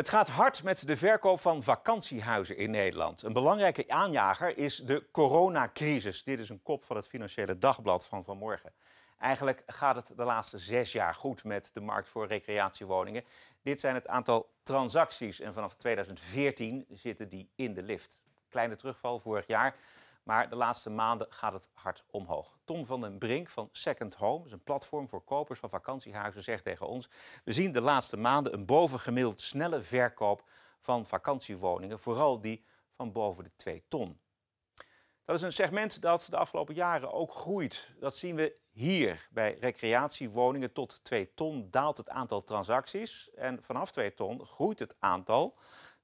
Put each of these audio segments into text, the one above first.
Het gaat hard met de verkoop van vakantiehuizen in Nederland. Een belangrijke aanjager is de coronacrisis. Dit is een kop van het Financiële Dagblad van vanmorgen. Eigenlijk gaat het de laatste zes jaar goed met de markt voor recreatiewoningen. Dit zijn het aantal transacties en vanaf 2014 zitten die in de lift. Kleine terugval vorig jaar. Maar de laatste maanden gaat het hard omhoog. Tom van den Brink van Second Home, is een platform voor kopers van vakantiehuizen, zegt tegen ons: We zien de laatste maanden een bovengemiddeld snelle verkoop van vakantiewoningen, vooral die van boven de 2 ton. Dat is een segment dat de afgelopen jaren ook groeit. Dat zien we hier. Bij recreatiewoningen tot 2 ton daalt het aantal transacties. En vanaf 2 ton groeit het aantal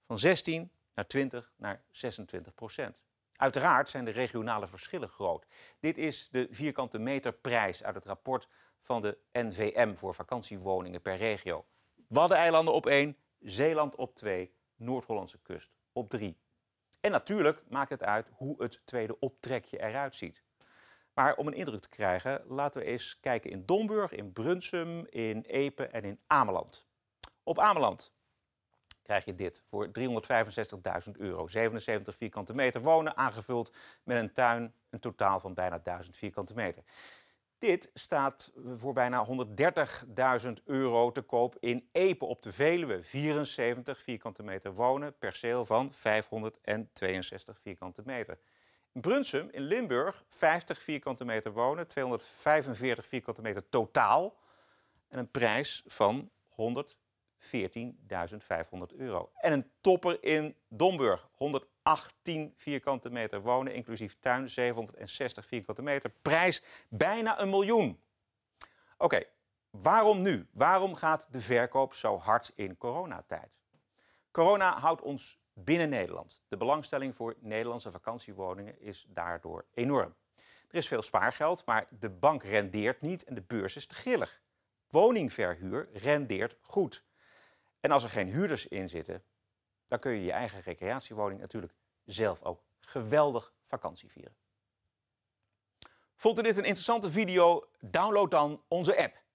van 16 naar 20 naar 26 procent. Uiteraard zijn de regionale verschillen groot. Dit is de vierkante meterprijs uit het rapport van de NVM voor vakantiewoningen per regio. Waddeneilanden op 1, Zeeland op 2, Noord-Hollandse kust op 3. En natuurlijk maakt het uit hoe het tweede optrekje eruit ziet. Maar om een indruk te krijgen, laten we eens kijken in Domburg, in Brunsum, in Epe en in Ameland. Op Ameland krijg je dit voor 365.000 euro. 77 vierkante meter wonen, aangevuld met een tuin, een totaal van bijna 1000 vierkante meter. Dit staat voor bijna 130.000 euro te koop in Epe op de Veluwe. 74 vierkante meter wonen, perceel van 562 vierkante meter. In Brunsum in Limburg 50 vierkante meter wonen, 245 vierkante meter totaal. En een prijs van 100 14.500 euro. En een topper in Domburg, 118 vierkante meter wonen, inclusief tuin, 760 vierkante meter. Prijs bijna een miljoen. Oké, waarom nu? Waarom gaat de verkoop zo hard in coronatijd? Corona houdt ons binnen Nederland. De belangstelling voor Nederlandse vakantiewoningen is daardoor enorm. Er is veel spaargeld, maar de bank rendeert niet en de beurs is te grillig. Woningverhuur rendeert goed. En als er geen huurders in zitten, dan kun je je eigen recreatiewoning natuurlijk zelf ook geweldig vakantie vieren. Vond u dit een interessante video? Download dan onze app.